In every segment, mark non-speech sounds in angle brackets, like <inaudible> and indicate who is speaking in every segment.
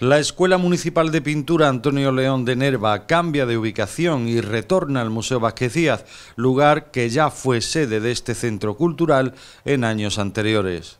Speaker 1: La Escuela Municipal de Pintura Antonio León de Nerva cambia de ubicación y retorna al Museo Vázquez lugar que ya fue sede de este centro cultural en años anteriores.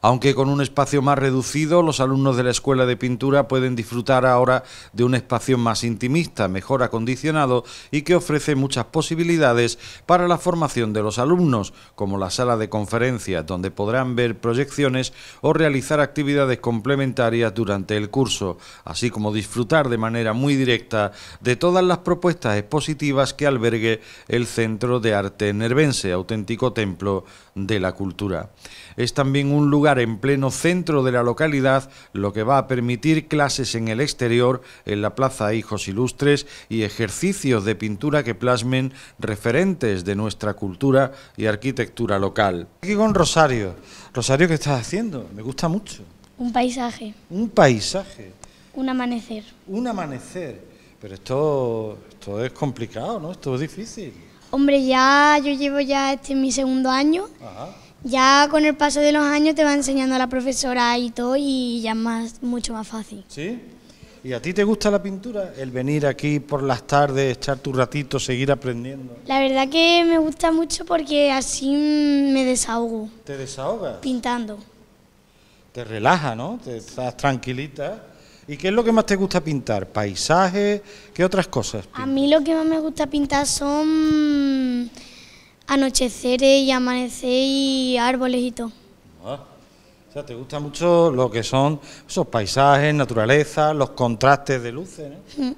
Speaker 1: Aunque con un espacio más reducido, los alumnos de la Escuela de Pintura pueden disfrutar ahora de un espacio más intimista, mejor acondicionado y que ofrece muchas posibilidades para la formación de los alumnos, como la sala de conferencias, donde podrán ver proyecciones o realizar actividades complementarias durante el curso, así como disfrutar de manera muy directa de todas las propuestas expositivas que albergue el Centro de Arte Nervense, auténtico templo de la cultura. Es también un lugar en pleno centro de la localidad, lo que va a permitir clases en el exterior, en la Plaza Hijos Ilustres y ejercicios de pintura que plasmen referentes de nuestra cultura y arquitectura local. Aquí con Rosario. Rosario, ¿qué estás haciendo? Me gusta mucho.
Speaker 2: Un paisaje.
Speaker 1: Un paisaje.
Speaker 2: Un amanecer. Un amanecer.
Speaker 1: Pero esto, esto es complicado, ¿no? Esto es difícil.
Speaker 2: Hombre, ya yo llevo ya este mi segundo año. Ajá. Ya con el paso de los años te va enseñando a la profesora y todo y ya es más, mucho más fácil.
Speaker 1: ¿Sí? ¿Y a ti te gusta la pintura? El venir aquí por las tardes, echar tu ratito, seguir aprendiendo.
Speaker 2: La verdad que me gusta mucho porque así me desahogo.
Speaker 1: ¿Te desahogas? Pintando. Te relaja, ¿no? Te estás tranquilita. ¿Y qué es lo que más te gusta pintar? ¿Paisajes? ¿Qué otras cosas?
Speaker 2: A mí lo que más me gusta pintar son Anochecer y amanecer y árboles y todo.
Speaker 1: Ah, o sea, te gusta mucho lo que son esos paisajes, naturaleza, los contrastes de luces, ¿no? Mm.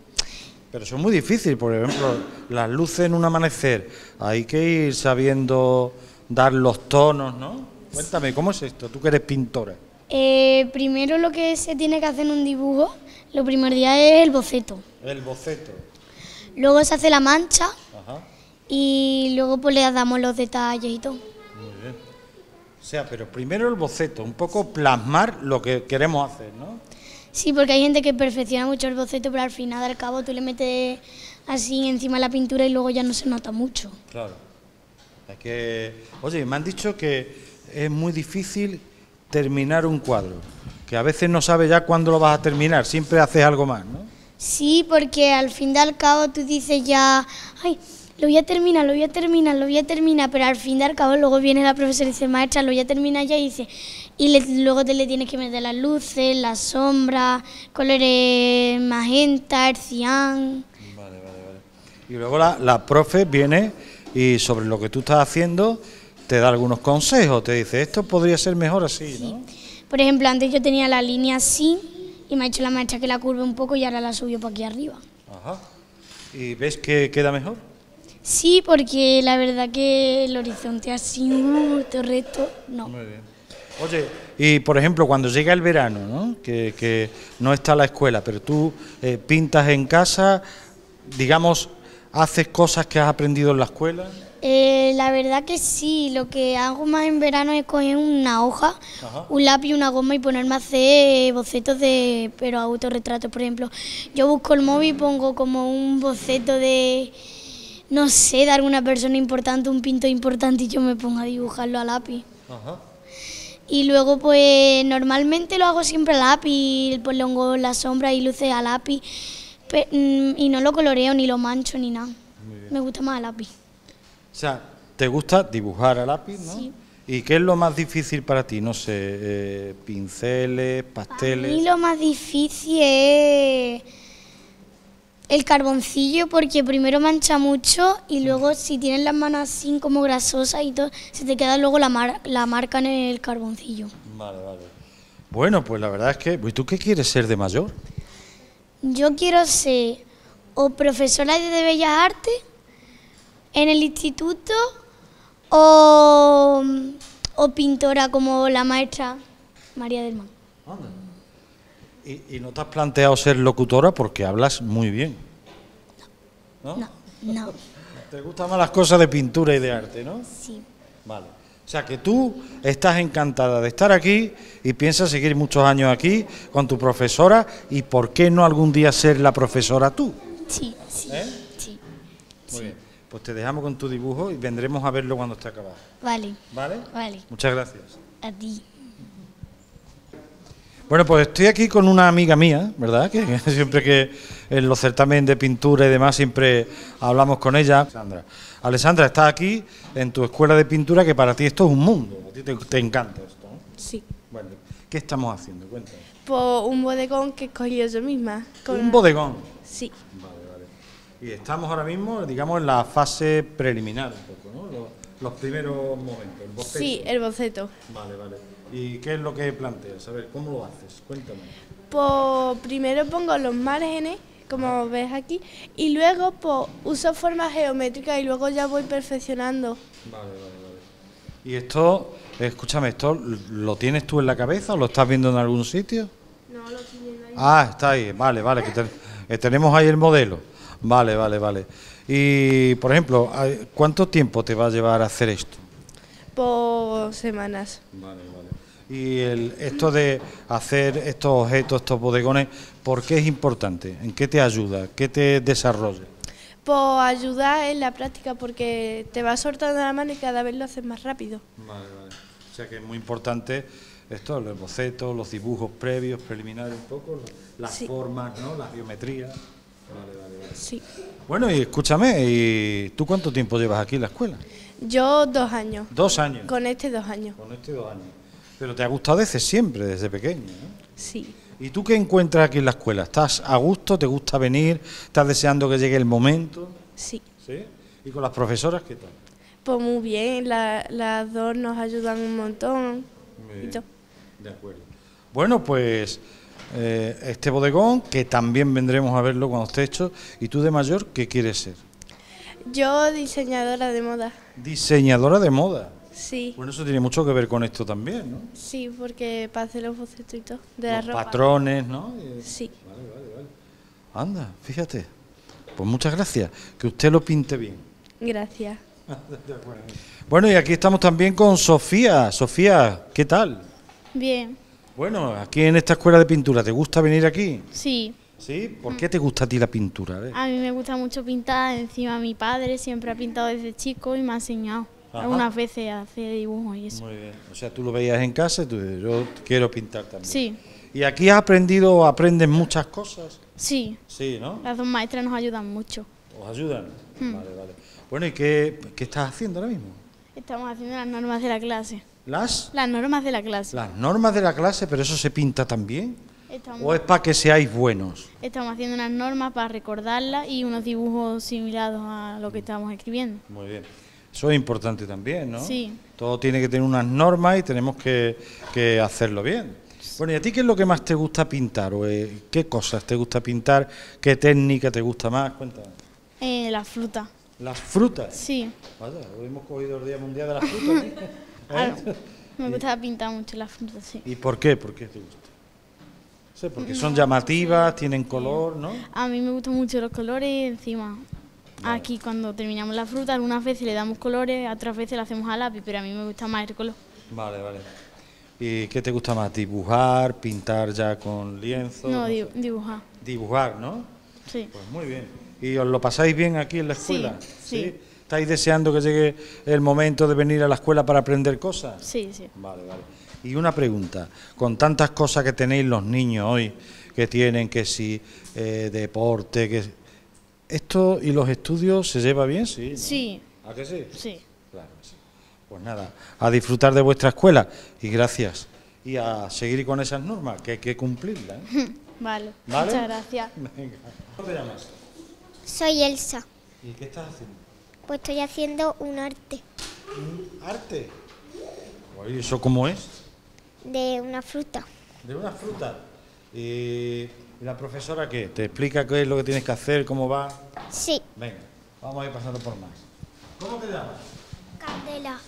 Speaker 1: Pero son muy difíciles, por ejemplo, las luces en un amanecer, hay que ir sabiendo dar los tonos, ¿no? Cuéntame, ¿cómo es esto? Tú que eres pintora.
Speaker 2: Eh, primero lo que se tiene que hacer en un dibujo, lo día es el boceto.
Speaker 1: El boceto.
Speaker 2: Luego se hace la mancha, y luego pues le damos los detalles y todo. Muy
Speaker 1: bien. O sea, pero primero el boceto, un poco plasmar lo que queremos hacer, ¿no?
Speaker 2: Sí, porque hay gente que perfecciona mucho el boceto, pero al final, al cabo, tú le metes así encima la pintura y luego ya no se nota mucho.
Speaker 1: Claro. oye, me han dicho que es muy difícil terminar un cuadro, que a veces no sabes ya cuándo lo vas a terminar, siempre haces algo más, ¿no?
Speaker 2: Sí, porque al fin y al cabo tú dices ya, ay, lo voy a terminar, lo voy a terminar, lo voy a terminar, pero al fin de al cabo luego viene la profesora y dice, maestra, lo voy a terminar ya y dice, y luego te le tienes que meter las luces, las sombras, colores magenta, el Vale, vale,
Speaker 1: vale. Y luego la, la profe viene y sobre lo que tú estás haciendo te da algunos consejos, te dice, esto podría ser mejor así, sí.
Speaker 2: Por ejemplo, antes yo tenía la línea así y me ha hecho la maestra que la curve un poco y ahora la subió para aquí arriba.
Speaker 1: Ajá. ¿Y ves que queda mejor?
Speaker 2: Sí, porque la verdad que el horizonte ha sido todo recto, no. Muy bien. Oye,
Speaker 1: y por ejemplo, cuando llega el verano, ¿no? Que, no está la escuela, pero tú eh, pintas en casa, digamos, haces cosas que has aprendido en la escuela.
Speaker 2: Eh, la verdad que sí, lo que hago más en verano es coger una hoja, un lápiz, una goma y ponerme a hacer eh, bocetos de, pero autorretratos, por ejemplo. Yo busco el móvil y pongo como un boceto de no sé, de alguna persona importante, un pinto importante y yo me pongo a dibujarlo a lápiz. Y luego pues normalmente lo hago siempre a lápiz, pues le pongo la sombra y luces a lápiz mm, y no lo coloreo ni lo mancho ni nada. Me gusta más a lápiz. O
Speaker 1: sea, ¿te gusta dibujar a lápiz, no? Sí. ¿Y qué es lo más difícil para ti? No sé, eh, pinceles, pasteles. Para mí
Speaker 2: lo más difícil es el carboncillo porque primero mancha mucho y luego si tienes las manos así como grasosas y todo, se te queda luego la, la marca en el carboncillo.
Speaker 1: Vale, vale. Bueno, pues la verdad es que... ¿Y tú qué quieres ser de mayor?
Speaker 2: Yo quiero ser o profesora de Bellas Artes en el instituto o, o pintora como la maestra María del Mar.
Speaker 1: ¿Y, no te has planteado ser locutora porque hablas muy bien? ¿No? No, no. ¿Te gustan más las cosas de pintura y de arte, no? Sí. Vale. O sea que tú estás encantada de estar aquí y piensas seguir muchos años aquí con tu profesora y por qué no algún día ser la profesora tú.
Speaker 2: Sí, sí. ¿Eh? Sí.
Speaker 1: Muy bien. Pues te dejamos con tu dibujo y vendremos a verlo cuando esté acabado.
Speaker 2: Vale. ¿Vale? Vale. Muchas gracias. A
Speaker 1: bueno, pues estoy aquí con una amiga mía, ¿verdad? Que, <laughs> siempre que en los certamen de pintura y demás siempre hablamos con ella. Alessandra, estás aquí en tu escuela de pintura que para ti esto es un mundo. A ti te, encanta esto. ¿no?
Speaker 3: Sí. Bueno,
Speaker 1: ¿qué estamos haciendo? Cuéntame.
Speaker 3: Pues un bodegón que cogido yo misma. Con... ¿Un bodegón? Sí. Vale, vale.
Speaker 1: Y estamos ahora mismo, digamos, en la fase preliminar un poco, ¿no? Los, los primeros momentos, el boceto. Sí,
Speaker 3: el boceto.
Speaker 1: Vale, vale. ¿Y qué es lo que planteas? A ver, ¿cómo lo haces? Cuéntame.
Speaker 3: Pues primero pongo los márgenes, como ves aquí, y luego uso formas geométricas y luego ya voy perfeccionando. Vale, vale, vale.
Speaker 1: ¿Y esto, escúchame, esto lo tienes tú en la cabeza o lo estás viendo en algún sitio? No, lo estoy viendo ahí. Ah, está ahí, vale, vale, que tenemos ahí el modelo. Vale, vale, vale. Y, por ejemplo, ¿cuánto tiempo te va a llevar a hacer esto?
Speaker 3: Por semanas. Vale, vale
Speaker 1: y el, esto de hacer estos objetos, estos bodegones, ¿por qué es importante? ¿En qué te ayuda? ¿Qué te desarrolla?
Speaker 3: Pues ayuda en la práctica porque te vas soltando la mano y cada vez lo haces más rápido. Vale,
Speaker 1: vale. O sea que es muy importante esto, los bocetos, los dibujos previos, preliminares un poco, las formas, ¿no? Las biometrías. Vale, vale, Sí. Bueno, y escúchame, ¿y ¿tú cuánto tiempo llevas aquí en la escuela?
Speaker 3: Yo dos años. ¿Dos años? Con este dos años. Con este dos años.
Speaker 1: Pero te ha gustado desde siempre, desde pequeño. Sí. ¿Y tú qué encuentras aquí en la escuela? ¿Estás a gusto? ¿Te gusta venir? ¿Estás deseando que llegue el momento?
Speaker 3: Sí. ¿Sí?
Speaker 1: ¿Y con las profesoras qué tal?
Speaker 3: Pues muy bien, las dos nos ayudan un montón.
Speaker 1: De acuerdo. Bueno, pues eh, este bodegón, que también vendremos a verlo cuando esté hecho, ¿y tú de mayor qué quieres ser?
Speaker 3: Yo diseñadora de moda.
Speaker 1: Diseñadora de moda. Bueno, eso tiene mucho que ver con esto también, ¿no?
Speaker 3: Sí, porque para hacer los bocetitos de la ropa. patrones, ¿no? Sí. Vale, vale, vale.
Speaker 1: Anda, fíjate. Pues muchas gracias. Que usted lo pinte bien. Gracias. <laughs> bueno, y aquí estamos también con Sofía. Sofía, ¿qué tal? Bien. Bueno, aquí en esta escuela de pintura, ¿te gusta venir aquí? Sí. ¿Sí? ¿Por qué te gusta a ti la pintura?
Speaker 4: a mí me gusta mucho pintar, encima mi padre siempre ha pintado desde chico y me ha enseñado algunas veces hace dibujos y eso.
Speaker 1: Muy bien. O sea, tú lo veías en casa y tú dices, yo quiero pintar también. Sí. ¿Y aquí has aprendido, aprendes muchas cosas? Sí. Sí, ¿no?
Speaker 4: Las dos maestras nos ayudan mucho.
Speaker 1: ¿Os ayudan? Hmm. Vale, vale. Bueno, ¿y qué, estás haciendo ahora mismo?
Speaker 4: Estamos haciendo las normas de la clase. ¿Las? Las normas de la clase. Las
Speaker 1: normas de la clase, pero eso se pinta también. ¿O es para que seáis buenos?
Speaker 4: Estamos haciendo unas normas para recordarlas y unos dibujos similares a lo que estamos escribiendo.
Speaker 1: Muy bien. Eso es importante también, ¿no? Sí. Todo tiene que tener unas normas y tenemos que, hacerlo bien. Bueno, ¿y a ti qué es lo que más te gusta pintar? ¿O, eh, ¿Qué cosas te gusta pintar? ¿Qué técnica te gusta más? Cuéntame. Eh, la ¿Las frutas? Sí. Vaya, hoy hemos cogido el Día
Speaker 4: Mundial de las frutas. <laughs> Ah, ¿Eh? me gusta pintar mucho las frutas, sí. ¿Y
Speaker 1: por qué? ¿Por qué te gusta? porque mm, son llamativas, tienen color, ¿no?
Speaker 4: A mí me gustan mucho los colores encima Aquí cuando terminamos la fruta algunas veces le damos colores, otras veces la hacemos a lápiz, pero a mí me gusta más el color.
Speaker 1: Vale, vale. ¿Y qué te gusta más? ¿Dibujar, pintar ya con lienzo? No,
Speaker 4: dibujar.
Speaker 1: Dibujar, ¿no?
Speaker 4: Sí. Pues muy bien.
Speaker 1: ¿Y os lo pasáis bien aquí en la
Speaker 4: escuela? Sí, sí.
Speaker 1: ¿Estáis deseando que llegue el momento de venir a la escuela para aprender cosas?
Speaker 4: Sí, sí. Vale, vale.
Speaker 1: Y una pregunta, con tantas cosas que tenéis los niños hoy, que tienen, que si eh, deporte, que ¿Esto y los estudios se lleva bien? Sí. Sí. ¿A que sí? Sí. Claro, sí. Pues nada, a disfrutar de vuestra escuela y gracias. Y a seguir con esas normas, que hay que cumplirlas.
Speaker 4: ¿eh? <laughs> Vale. Muchas gracias. Venga. ¿Cómo te llamas? Soy Elsa.
Speaker 1: ¿Y qué estás haciendo?
Speaker 4: Pues estoy haciendo un arte. ¿Un arte?
Speaker 1: eso cómo es?
Speaker 4: De una fruta.
Speaker 1: ¿De una fruta? Eh, ¿Y la profesora qué? ¿Te explica qué es lo que tienes que hacer, cómo va? Sí. Venga, vamos a ir pasando por más.
Speaker 2: ¿Cómo te llamas? Candela.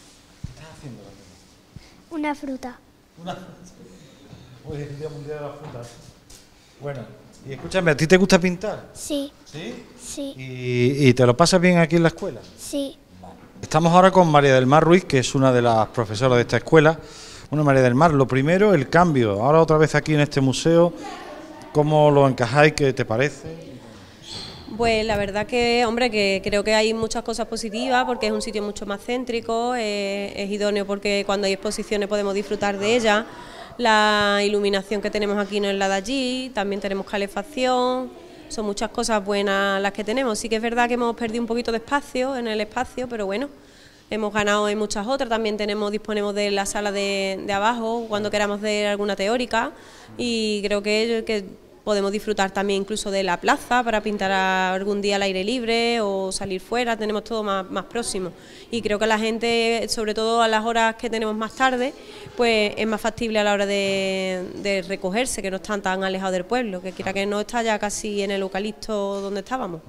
Speaker 1: ¿Qué estás haciendo,
Speaker 2: Una fruta. Una fruta.
Speaker 1: Hoy difícil las Frutas. Bueno, y escúchame, ¿a ti te gusta pintar?
Speaker 2: Sí. ¿Sí? Sí.
Speaker 1: ¿Y, te lo pasas bien aquí en la
Speaker 2: escuela?
Speaker 4: Sí.
Speaker 1: Estamos ahora con María del Mar Ruiz, que es una de las profesoras de esta escuela. Bueno, María del Mar, lo primero, el cambio. Ahora otra vez aquí en este museo, ¿Cómo lo encajáis? ¿Qué te parece?
Speaker 5: Pues la verdad que, hombre, que creo que hay muchas cosas positivas porque es un sitio mucho más céntrico, eh, es idóneo porque cuando hay exposiciones podemos disfrutar de ellas. La iluminación que tenemos aquí no es la de allí, también tenemos calefacción, son muchas cosas buenas las que tenemos. Sí que es verdad que hemos perdido un poquito de espacio en el espacio, pero bueno, hemos ganado en muchas otras. También tenemos, disponemos de la sala de, abajo cuando queramos de alguna teórica y creo que podemos disfrutar también incluso de la plaza para pintar algún día al aire libre o salir fuera, tenemos todo más, más, próximo. Y creo que la gente, sobre todo a las horas que tenemos más tarde, pues es más factible a la hora de, recogerse, que no están tan alejados del pueblo, que quiera que no está ya casi en el eucalipto donde estábamos.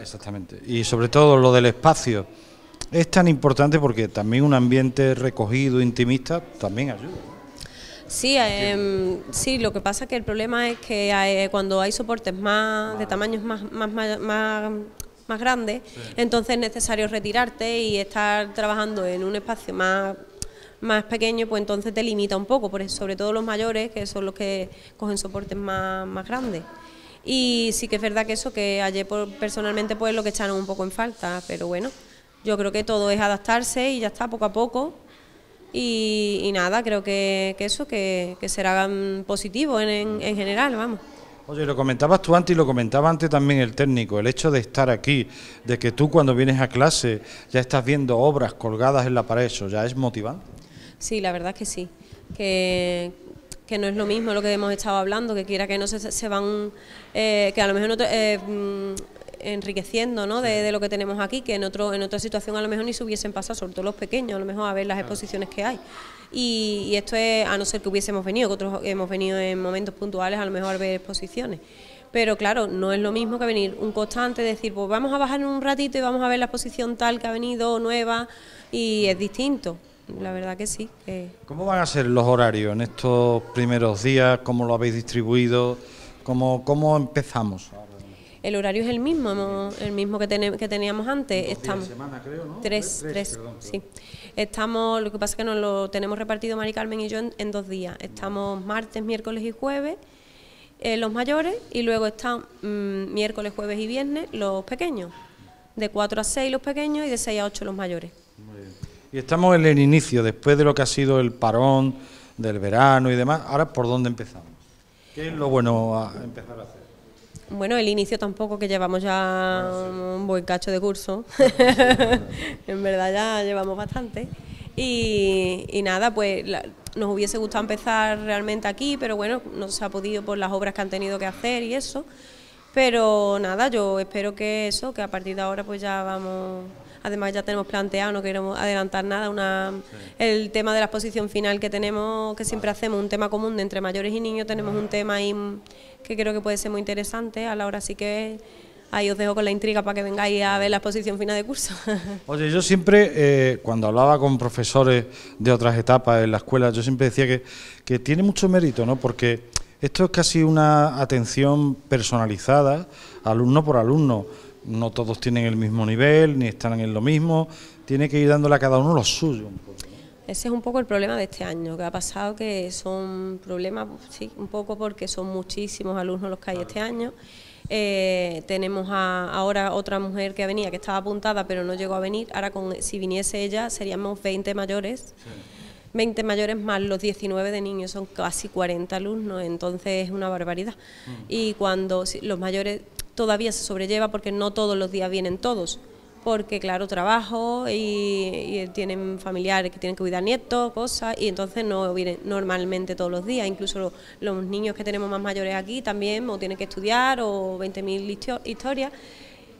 Speaker 1: Exactamente. Y sobre todo lo del espacio. Es tan importante porque también un ambiente recogido, intimista, también ayuda.
Speaker 5: Sí, em, sí, lo que pasa es que el problema es que eh, cuando hay soportes más de tamaños más, más, entonces es necesario retirarte y estar trabajando en un espacio más, pequeño, pues entonces te limita un poco, sobre todo los mayores, que son los que cogen soportes más, grandes. Y sí que es verdad que eso, que ayer pues, personalmente pues lo que echaron un poco en falta, pero bueno, yo creo que todo es adaptarse y ya está, poco a poco, y, nada, creo que, eso, que, será positivo en, general, vamos.
Speaker 1: Oye, lo comentabas tú antes y lo comentaba antes también el técnico, el hecho de estar aquí, de que tú cuando vienes a clase ya estás viendo obras colgadas en la pared, eso ya es motivante.
Speaker 5: Sí, la verdad que sí, que, no es lo mismo lo que hemos estado hablando, que quiera que no se, se van, eh, que a lo mejor no te, eh, mm, enriqueciendo ¿no? de, lo que tenemos aquí, que en, otro, en otra situación a lo mejor ni se hubiesen pasado, sobre todo los pequeños, a lo mejor a ver las exposiciones que hay. Y, esto es, a no ser que hubiésemos venido, que otros hemos venido en momentos puntuales a lo mejor a ver exposiciones. Pero claro, no es lo mismo que venir un constante, decir, pues vamos a bajar en un ratito y vamos a ver la exposición tal que ha venido, nueva, y es distinto. La verdad que sí.
Speaker 1: ¿Cómo van a ser los horarios en estos primeros días? ¿Cómo lo habéis distribuido? ¿Cómo, cómo empezamos?
Speaker 5: El horario es el mismo, el mismo que, que teníamos antes. Estamos, semana, creo, ¿no? Tres, tres, sí. Estamos, lo que pasa es que nos lo tenemos repartido Mari Carmen y yo en, dos días. Estamos martes, miércoles y jueves eh, los mayores y luego están mm, miércoles, jueves y viernes los pequeños. De 4 a 6 los pequeños y de 6 a 8 los mayores.
Speaker 1: Y estamos en el inicio, después de lo que ha sido el parón del verano y demás. Ahora, ¿por dónde empezamos? ¿Qué es lo bueno a empezar a hacer?
Speaker 5: Bueno, el inicio tampoco, que llevamos ya ah, un buen cacho de curso. Ah, <laughs> en verdad ya llevamos bastante. Y, nada, pues nos hubiese gustado empezar realmente aquí, pero bueno, no se ha podido por las obras que han tenido que hacer y eso. Pero nada, yo espero que eso, que a partir de ahora pues ya vamos Además ya tenemos planteado, no queremos adelantar nada, el tema de la exposición final que tenemos, que siempre hacemos, un tema común entre mayores y niños, tenemos un tema ahí que creo que puede ser muy interesante, a la hora sí que ahí os dejo con la intriga para que vengáis a ver la exposición final de curso. <laughs>
Speaker 1: Oye, yo siempre, eh, cuando hablaba con profesores de otras etapas en la escuela, yo siempre decía que, que tiene mucho mérito, ¿no? Porque esto es casi una atención personalizada, alumno por alumno no todos tienen el mismo nivel, ni están en lo mismo, tiene que ir dándole a cada uno lo suyo.
Speaker 5: Ese es un poco el problema de este año, que ha pasado que son problemas, sí, un poco porque son muchísimos alumnos los que hay este año. Eh, tenemos ahora otra mujer que venía, que estaba apuntada, pero no llegó a venir. Ahora, con, si viniese ella, seríamos 20 mayores. 20 mayores más los 19 de niños, son casi 40 alumnos, entonces es una barbaridad. Mm. Y cuando los mayores todavía se sobrelleva porque no todos los días vienen todos, porque claro, trabajo y, tienen familiares que tienen que cuidar nietos, cosas, y entonces no vienen normalmente todos los días, incluso los, niños que tenemos más mayores aquí también o tienen que estudiar o 20.000 historias,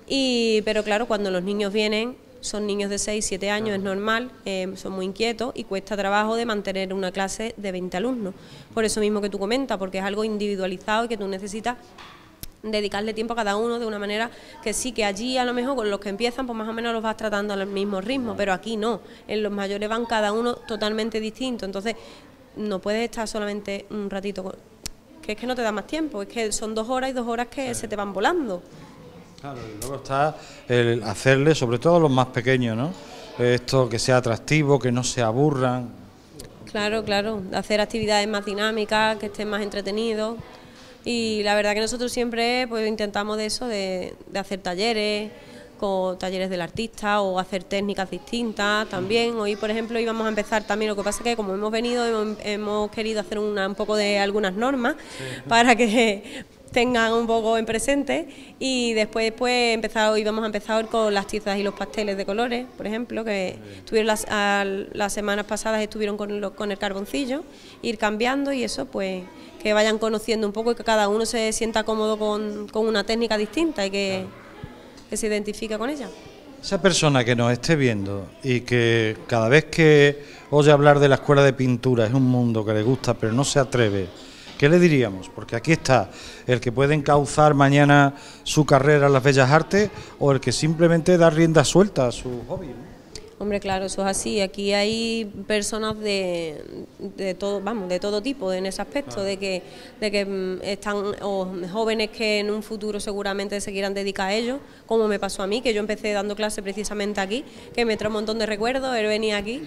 Speaker 5: y, pero claro, cuando los niños vienen son niños de 6, 7 años, es normal, eh, son muy inquietos y cuesta trabajo de mantener una clase de 20 alumnos. Por eso mismo que tú comentas, porque es algo individualizado y que tú necesitas dedicarle tiempo a cada uno de una manera que sí, que allí a lo mejor con los que empiezan, pues más o menos los vas tratando al mismo ritmo, pero aquí no, en los mayores van cada uno totalmente distinto, entonces no puedes estar solamente un ratito, que es que no te da más tiempo, es que son dos horas y dos horas que se te van volando.
Speaker 1: Claro, luego está el hacerle, sobre todo a los más pequeños, ¿no? Esto que sea atractivo, que no se aburran.
Speaker 5: Claro, claro, hacer actividades más dinámicas, que estén más entretenidos. Y la verdad que nosotros siempre pues, intentamos de eso, de, hacer talleres, con talleres del artista o hacer técnicas distintas también. Hoy, por ejemplo, íbamos a empezar también, lo que pasa es que como hemos venido, hemos, querido hacer un poco de algunas normas para que <laughs> tengan un poco en presente y después pues empezar, hoy a empezar con las tizas y los pasteles de colores, por ejemplo, que tuvieron las, semanas pasadas estuvieron con, con el carboncillo, ir cambiando y eso pues que vayan conociendo un poco y que cada uno se sienta cómodo con, una técnica distinta y que, se identifique con ella.
Speaker 1: Esa persona que nos esté viendo y que cada vez que oye hablar de la escuela de pintura es un mundo que le gusta pero no se atreve, ¿qué le diríamos? Porque aquí está el que puede encauzar mañana su carrera en las bellas artes o el que simplemente da rienda suelta a su hobby.
Speaker 5: Hombre, claro, eso es así. Aquí hay personas de, de todo, vamos, de todo tipo en ese aspecto, de que, de que mm, están jóvenes que en un futuro seguramente se quieran dedicar a ellos como me pasó a mí, que yo empecé dando clase precisamente aquí, que me trae un montón de recuerdos, él venía aquí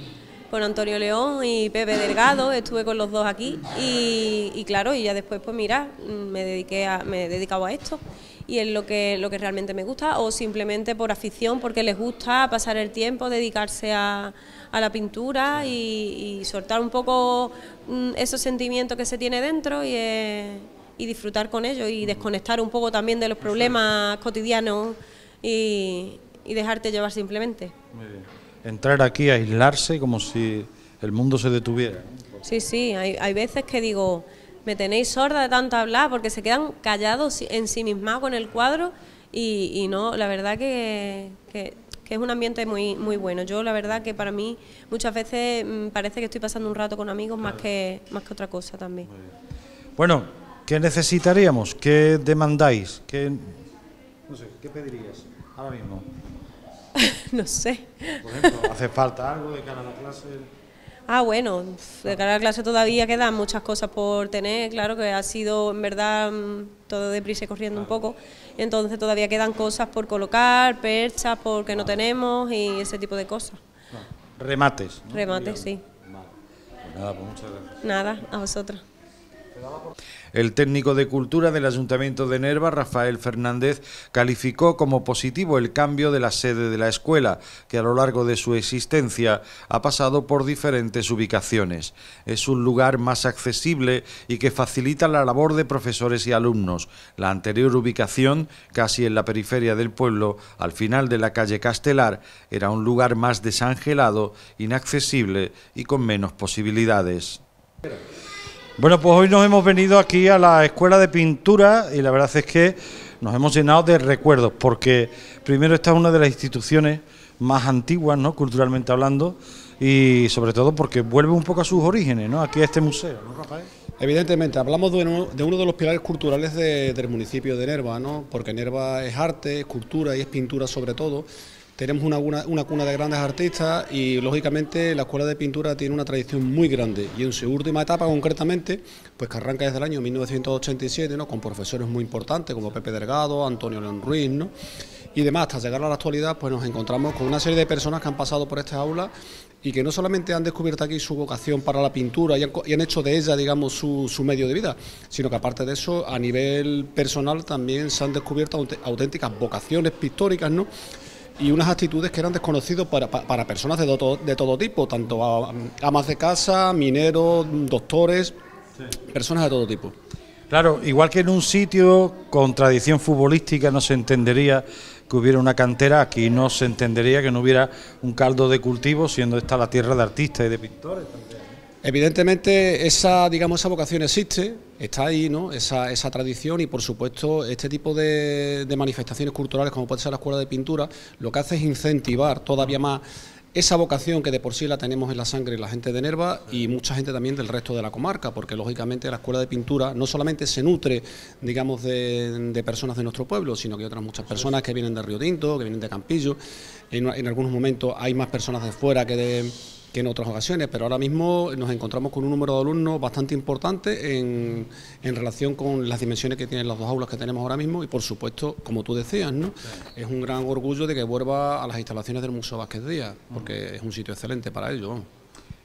Speaker 5: con Antonio León y Pepe Delgado, estuve con los dos aquí y, y claro, y ya después pues mira, mm, me dediqué a, me he dedicado a esto y es lo que, lo que realmente me gusta o simplemente por afición, porque les gusta pasar el tiempo, dedicarse a, a la pintura y, soltar un poco mm, esos sentimientos que se tiene dentro y, eh, disfrutar con ellos y desconectar un poco también de los problemas cotidianos y, dejarte llevar simplemente.
Speaker 1: Entrar aquí, aislarse como si el mundo se detuviera.
Speaker 5: Sí, sí, hay, hay veces que digo, me tenéis sorda de tanto hablar, porque se quedan callados en sí misma con el cuadro y, no, la verdad que, que, es un ambiente muy, muy bueno. Yo la verdad que para mí muchas veces mm, parece que estoy pasando un rato con amigos más, que, más que otra cosa también.
Speaker 1: Bueno, ¿qué necesitaríamos? ¿Qué demandáis? ¿Qué, no sé, ¿qué pedirías ahora mismo?
Speaker 5: <laughs> no sé. Por ejemplo,
Speaker 1: ¿hace falta algo de cara a la clase?
Speaker 5: Ah, bueno, de cara a la clase todavía quedan muchas cosas por tener, claro que ha sido en verdad mm, todo deprisa y corriendo un poco, entonces todavía quedan cosas por colocar, perchas porque no tenemos y ese tipo de cosas.
Speaker 1: Remates. Remates, sí. Pues nada, pues muchas gracias.
Speaker 5: Nada, a vosotros.
Speaker 1: El técnico de cultura del Ayuntamiento de Nerva, Rafael Fernández, calificó como positivo el cambio de la sede de la escuela, que a lo largo de su existencia ha pasado por diferentes ubicaciones. Es un lugar más accesible y que facilita la labor de profesores y alumnos. La anterior ubicación, casi en la periferia del pueblo, al final de la calle Castelar, era un lugar más desangelado, inaccesible y con menos posibilidades. Bueno, pues hoy nos hemos venido aquí a la Escuela de Pintura y la verdad es que nos hemos llenado de recuerdos, porque primero esta es una de las instituciones más antiguas, ¿no? culturalmente hablando, y sobre todo porque vuelve un poco
Speaker 6: a sus orígenes, ¿no? aquí a este museo, ¿no, Rafael? Evidentemente, hablamos de uno, de los pilares culturales del municipio de Nerva, ¿no? porque Nerva es arte, es cultura y es pintura sobre todo, tenemos una, cuna de grandes artistas y lógicamente la Escuela de Pintura tiene una tradición muy grande y en su última etapa concretamente, pues que arranca desde el año 1987, ¿no? con profesores muy importantes como Pepe Delgado, Antonio León Ruiz ¿no? y demás, hasta llegar a la actualidad pues nos encontramos con una serie de personas que han pasado por esta aula y que no solamente han descubierto aquí su vocación para la pintura y han, hecho de ella, digamos, su, su, medio de vida, sino que aparte de eso, a nivel personal también se han descubierto auténticas vocaciones pictóricas, ¿no? y unas actitudes que eran desconocidas para, personas de todo, de todo tipo, tanto a, amas de casa, mineros, doctores, personas de todo tipo. Claro, igual que en un
Speaker 1: sitio con tradición futbolística no se entendería que hubiera una cantera, aquí no se entendería que no hubiera un caldo de cultivo, siendo esta la tierra de artistas y de
Speaker 6: pintores. También. Evidentemente esa, digamos, esa vocación existe, está ahí, ¿no? Esa, esa tradición y por supuesto este tipo de, manifestaciones culturales como puede ser la Escuela de Pintura, lo que hace es incentivar todavía más esa vocación que de por sí la tenemos en la sangre la gente de Nerva y mucha gente también del resto de la comarca, porque lógicamente la escuela de pintura no solamente se nutre, digamos, de, personas de nuestro pueblo, sino que hay otras muchas personas que vienen de Río Tinto, que vienen de Campillo, en algunos momentos hay más personas de fuera que de que en otras ocasiones, pero ahora mismo nos encontramos con un número de alumnos bastante importante en, relación con las dimensiones que tienen las dos aulas que tenemos ahora mismo y por supuesto, como tú decías, ¿no? es un gran orgullo de que vuelva a las instalaciones del Museo Vázquez Díaz, porque es un sitio excelente para ello.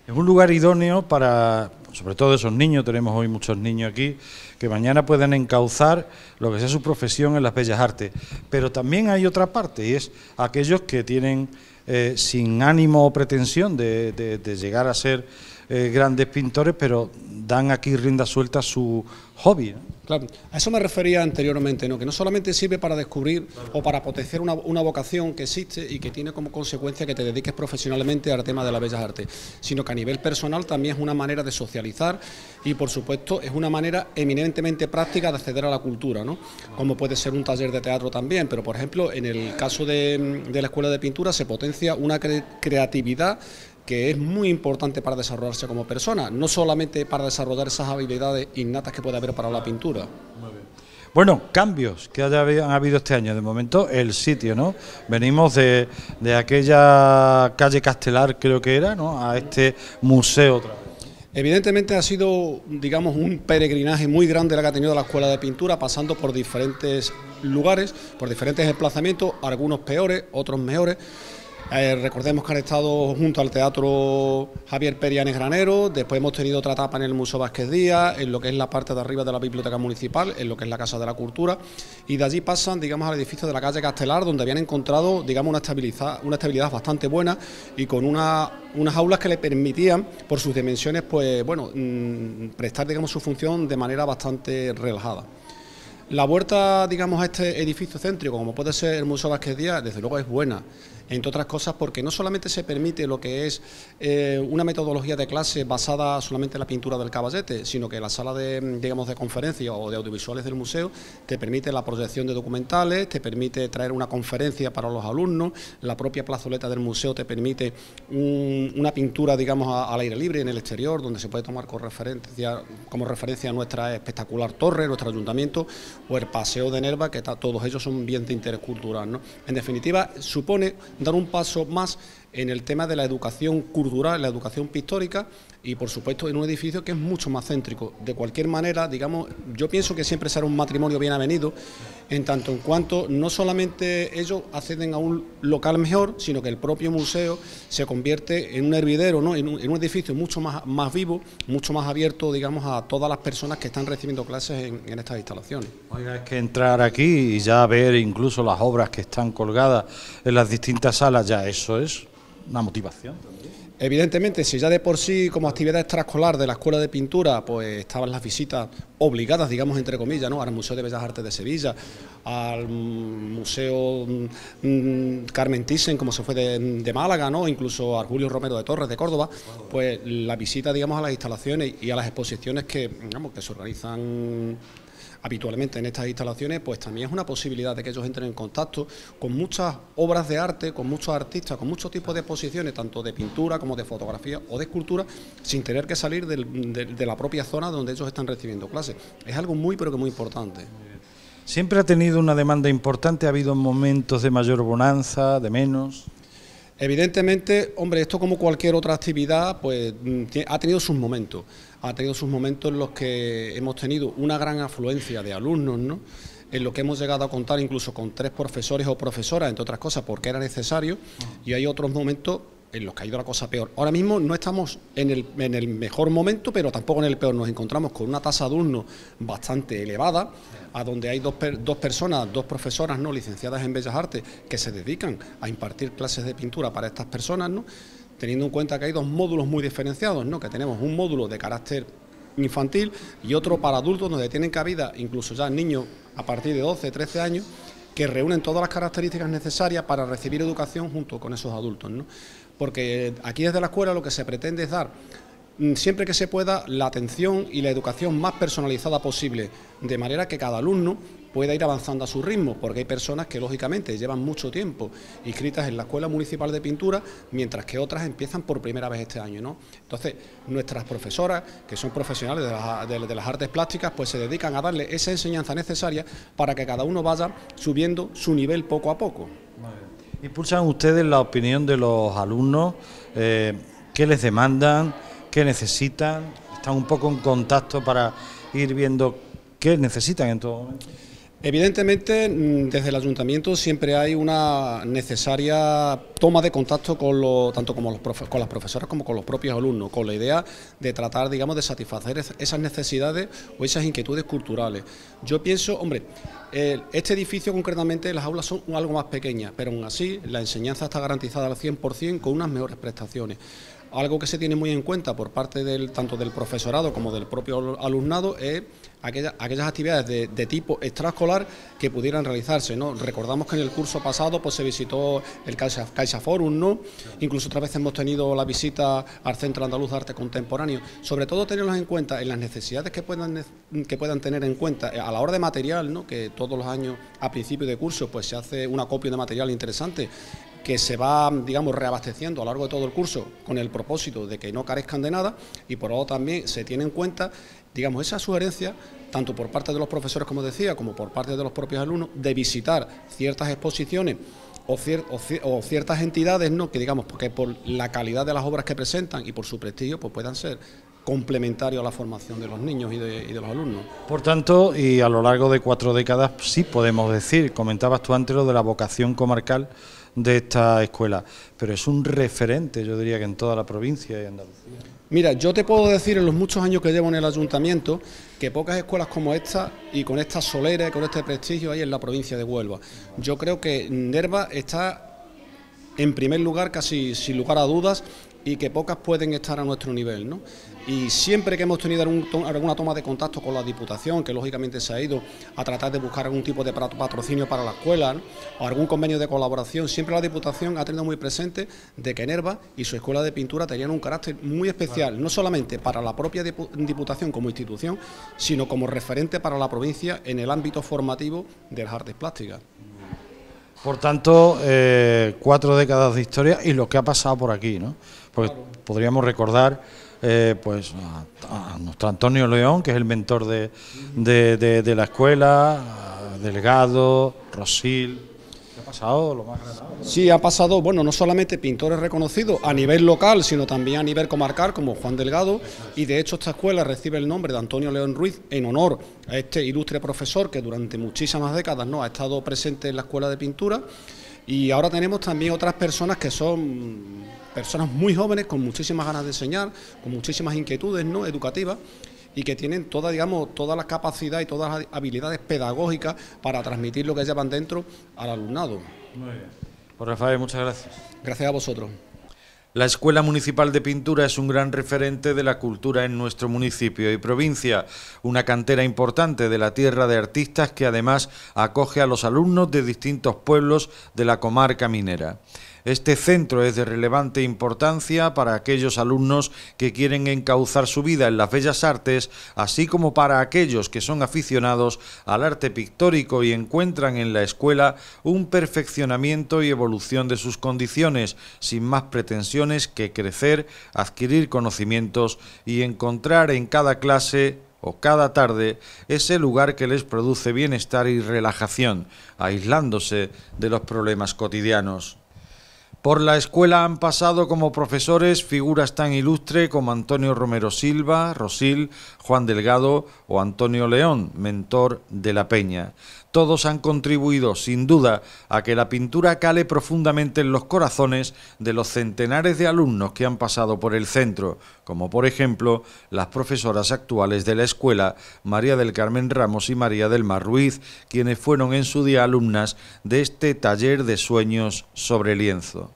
Speaker 6: Es un lugar idóneo
Speaker 1: para, sobre todo esos niños, tenemos hoy muchos niños aquí, que mañana pueden encauzar lo que sea su profesión en las bellas artes. Pero también hay otra parte, y es aquellos que tienen eh, sin ánimo o pretensión de llegar a ser eh, grandes pintores, pero dan aquí rienda suelta su hobby.
Speaker 6: Claro, a eso me refería anteriormente, ¿no? que no solamente sirve para descubrir o para potenciar una, vocación que existe y que tiene como consecuencia que te dediques profesionalmente al tema de las bellas artes, sino que a nivel personal también es una manera de socializar y por supuesto es una manera eminentemente práctica de acceder a la cultura, ¿no? como puede ser un taller de teatro también, pero por ejemplo en el caso de, la Escuela de Pintura se potencia una creatividad que es muy importante para desarrollarse como persona, no solamente para desarrollar esas habilidades innatas que puede haber para la pintura.
Speaker 1: Bueno, cambios que han habido este año. De momento, el sitio, ¿no? Venimos de,
Speaker 6: aquella calle Castelar, creo que era, ¿no? A este museo Evidentemente ha sido, digamos, un peregrinaje muy grande la que ha tenido la Escuela de Pintura, pasando por diferentes lugares, por diferentes emplazamientos, algunos peores, otros mejores. Eh, recordemos que han estado junto al Teatro Javier Perianes Granero, después hemos tenido otra etapa en el Museo Vázquez Díaz, en lo que es la parte de arriba de la Biblioteca Municipal, en lo que es la Casa de la Cultura, y de allí pasan, digamos, al edificio de la calle Castelar, donde habían encontrado, digamos, una estabilidad, una estabilidad bastante buena y con unas aulas que le permitían, por sus dimensiones, pues, bueno, mm, prestar, digamos, su función de manera bastante relajada. La vuelta, digamos, a este edificio céntrico, como puede ser el Museo Vázquez Díaz, desde luego es buena entre otras cosas porque no solamente se permite lo que es eh, una metodología de clase basada solamente en la pintura del caballete, sino que la sala de, digamos, de conferencias o de audiovisuales del museo te permite la proyección de documentales, te permite traer una conferencia para los alumnos, la propia plazoleta del museo te permite una pintura, digamos, al aire libre en el exterior, donde se puede tomar como referencia nuestra espectacular torre, nuestro ayuntamiento, o el paseo de Nerva, que todos ellos son bien de interés cultural. ¿no? En definitiva, supone dar un paso más en el tema de la educación cultural, la educación pictórica, y por supuesto en un edificio que es mucho más céntrico. De cualquier manera, digamos, yo pienso que siempre será un matrimonio bien avenido, en tanto en cuanto no solamente ellos acceden a un local mejor, sino que el propio museo se convierte en un hervidero, ¿no? en, un, edificio mucho más, más vivo, mucho más abierto, digamos, a todas las personas que están recibiendo clases en, estas instalaciones.
Speaker 1: Oiga, es que entrar aquí y ya ver incluso las obras que están colgadas en las distintas
Speaker 6: salas, ya eso es
Speaker 1: una motivación también.
Speaker 6: Evidentemente, si ya de por sí como actividad extraescolar de la Escuela de Pintura, pues estaban las visitas obligadas, digamos entre comillas, ¿no? al Museo de Bellas Artes de Sevilla, al Museo mm, mm, Carmen Thyssen, como se fue de, Málaga, ¿no? incluso a Julio Romero de Torres de Córdoba, pues la visita digamos a las instalaciones y a las exposiciones que, digamos, que se organizan habitualmente en estas instalaciones, pues también es una posibilidad de que ellos entren en contacto con muchas obras de arte, con muchos artistas, con muchos tipos de exposiciones, tanto de pintura como de fotografía o de escultura, sin tener que salir de, de la propia zona donde ellos están recibiendo clases. Es algo muy, pero que muy importante.
Speaker 1: ¿Siempre ha tenido una demanda importante? ¿Ha habido momentos de mayor bonanza, de menos?
Speaker 6: Evidentemente, hombre, esto como cualquier otra actividad, pues mm, ha tenido sus momentos ha tenido sus momentos en los que hemos tenido una gran afluencia de alumnos, ¿no? en lo que hemos llegado a contar incluso con tres profesores o profesoras, entre otras cosas, porque era necesario, y hay otros momentos en los que ha ido la cosa peor. Ahora mismo no estamos en el, mejor momento, pero tampoco en el peor. Nos encontramos con una tasa de alumnos bastante elevada, a donde hay dos, dos personas, dos profesoras no licenciadas en Bellas Artes, que se dedican a impartir clases de pintura para estas personas, ¿no? teniendo en cuenta que hay dos módulos muy diferenciados, ¿no? que tenemos un módulo de carácter infantil y otro para adultos donde tienen cabida incluso ya niños a partir de 12, 13 años que reúnen todas las características necesarias para recibir educación junto con esos adultos. Porque aquí desde la escuela lo que se pretende es dar mm, siempre que se pueda la atención y la educación más personalizada posible, de manera que cada alumno pueda ir avanzando a su ritmo, porque hay personas que lógicamente llevan mucho tiempo inscritas en la Escuela Municipal de Pintura, mientras que otras empiezan por primera vez este año. ¿no? Entonces, nuestras profesoras, que son profesionales de, las artes plásticas, pues se dedican a darle esa enseñanza necesaria para que cada uno vaya subiendo su nivel poco a poco. ¿Impulsan
Speaker 1: ustedes la opinión de los alumnos? Eh, ¿Qué les demandan? ¿Qué
Speaker 6: necesitan? ¿Están un poco en contacto para ir viendo qué necesitan en todo momento? Evidentemente, mm, desde el ayuntamiento siempre hay una necesaria toma de contacto con tanto como con las profesoras como con los propios alumnos, con la idea de tratar, digamos, de satisfacer esas necesidades o esas inquietudes culturales. Yo pienso, hombre, este edificio concretamente, las aulas son algo más pequeñas, pero aún así la enseñanza está garantizada al 100% con unas mejores prestaciones algo que se tiene muy en cuenta por parte del, tanto del profesorado como del propio alumnado es aquellas actividades de, tipo extraescolar que pudieran realizarse. ¿no? Recordamos que en el curso pasado pues, se visitó el Caixa, Forum, ¿no? incluso otra vez hemos tenido la visita al Centro Andaluz de Arte Contemporáneo. Sobre todo tenerlos en cuenta en las necesidades que puedan, que puedan tener en cuenta eh, a la hora de material, ¿no? que todos los años a principio de curso pues, se hace una copia de material interesante que se va, digamos, reabasteciendo a lo largo de todo el curso con el propósito de que no carezcan de nada y por otro también se tiene en cuenta, digamos, esa sugerencia, tanto por parte de los profesores, como decía, como por parte de los propios alumnos, de visitar ciertas exposiciones o, ciertas entidades, ¿no? que digamos, porque por la calidad de las obras que presentan y por su prestigio, pues puedan ser complementario a la formación de los niños y de, los alumnos.
Speaker 1: Por tanto, y a lo largo de cuatro décadas, sí podemos decir, comentabas tú antes lo de la vocación comarcal de esta escuela, pero es un referente, yo diría que en toda la provincia y Andalucía.
Speaker 6: Mira, yo te puedo decir en los muchos años que llevo en el ayuntamiento que pocas escuelas como esta y con esta solera y con este prestigio hay en la provincia de Huelva. Yo creo que Nerva está en primer lugar, casi sin lugar a dudas, y que pocas pueden estar a nuestro nivel. ¿no? y siempre que hemos tenido alguna toma de contacto con la Diputación, que lógicamente se ha ido a tratar de buscar algún tipo de patrocinio para la escuela o algún convenio de colaboración, siempre la Diputación ha tenido muy presente de que Nerva y su escuela de pintura tenían un carácter muy especial, no solamente para la propia Diputación como institución, sino como referente para la provincia en el ámbito formativo de las artes plásticas.
Speaker 1: Por tanto, eh, cuatro décadas de historia y lo que ha pasado por aquí, ¿no? podríamos recordar eh, pues a, nuestro Antonio León, que es el mentor de, la escuela,
Speaker 6: Delgado, Rosil. ¿Qué ha pasado? Sí, ha pasado, bueno, no solamente pintores reconocidos a nivel local, sino también a nivel comarcal, como Juan Delgado, y de hecho esta escuela recibe el nombre de Antonio León Ruiz en honor a este ilustre profesor que durante muchísimas décadas ¿no? ha estado presente en la escuela de pintura. Y ahora tenemos también otras personas que son personas muy jóvenes con muchísimas ganas de enseñar, con muchísimas inquietudes ¿no? educativas y que tienen toda, digamos, toda la capacidad y todas las habilidades pedagógicas para transmitir lo que llevan dentro al alumnado. Muy
Speaker 1: bien. Pues, Rafael, muchas gracias.
Speaker 6: Gracias a vosotros.
Speaker 1: La Escuela Municipal de Pintura es un gran referente de la cultura en nuestro municipio y provincia, una cantera importante de la tierra de artistas que además acoge a los alumnos de distintos pueblos de la comarca minera. Este centro es de relevante importancia para aquellos alumnos que quieren encauzar su vida en las bellas artes, así como para aquellos que son aficionados al arte pictórico y encuentran en la escuela un perfeccionamiento y evolución de sus condiciones, sin más pretensiones que crecer, adquirir conocimientos y encontrar en cada clase o cada tarde ese lugar que les produce bienestar y relajación, aislándose de los problemas cotidianos. Por la escuela han pasado como profesores figuras tan ilustres como Antonio Romero Silva, Rosil, Juan Delgado o Antonio León, mentor de la Peña todos han contribuido, sin duda, a que la pintura cale profundamente en los corazones de los centenares de alumnos que han pasado por el centro, como por ejemplo las profesoras actuales de la escuela, María del Carmen Ramos y María del Mar Ruiz, quienes fueron en su día alumnas de este taller de sueños sobre lienzo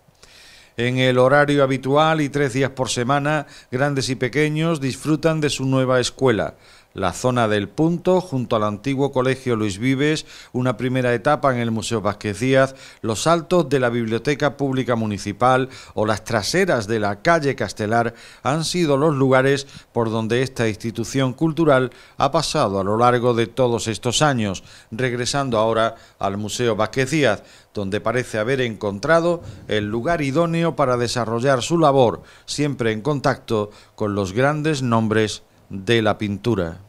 Speaker 1: en el horario habitual y tres días por semana, grandes y pequeños disfrutan de su nueva escuela la zona del punto, junto al antiguo Colegio Luis Vives, una primera etapa en el Museo Vázquez Díaz, los altos de la Biblioteca Pública Municipal o las traseras de la calle Castelar han sido los lugares por donde esta institución cultural ha pasado a lo largo de todos estos años, regresando ahora al Museo Vázquez Díaz, donde parece haber encontrado el lugar idóneo para desarrollar su labor, siempre en contacto con los grandes nombres de la pintura.